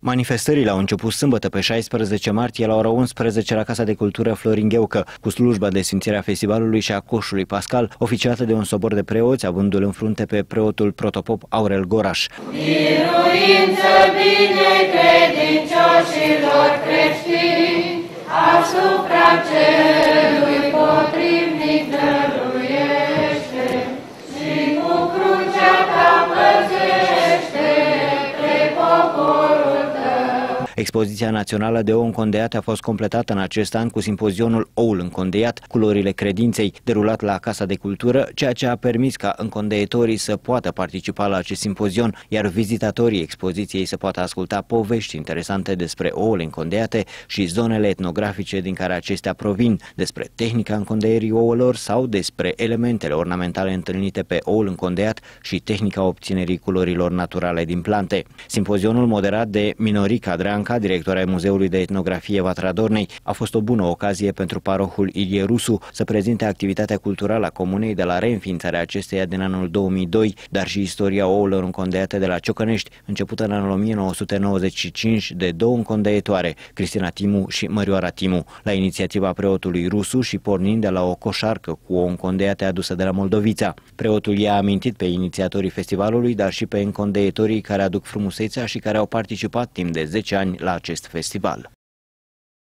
Manifestările au început sâmbătă pe 16 martie la ora 11 la Casa de Cultură Florin cu slujba de a festivalului și a coșului pascal, oficiată de un sobor de preoți, avându-l în frunte pe preotul protopop Aurel Goraș. Biruință creștini asupra Expoziția națională de ou încondeiate a fost completată în acest an cu simpozionul Oul încondeiat, culorile credinței, derulat la Casa de Cultură, ceea ce a permis ca încondeitorii să poată participa la acest simpozion, iar vizitatorii expoziției să poată asculta povești interesante despre ouăle încondeiate și zonele etnografice din care acestea provin, despre tehnica încondeierii ouălor sau despre elementele ornamentale întâlnite pe oul încondeiat și tehnica obținerii culorilor naturale din plante. Simpozionul moderat de Minorica Adrian Țăranca, director ai Muzeului de Etnografie Vatradornei, a fost o bună ocazie pentru parohul Ilie Rusu să prezinte activitatea culturală a comunei de la reînființarea acesteia din anul 2002, dar și istoria oulor încondeate de la Ciocănești, începută în anul 1995 de două încondeitoare, Cristina Timu și Mărioara Timu, la inițiativa preotului Rusu și pornind de la o coșarcă cu o încondeiate adusă de la Moldovița. Preotul i-a amintit pe inițiatorii festivalului, dar și pe încondeitorii care aduc frumusețea și care au participat timp de 10 ani la acest festival.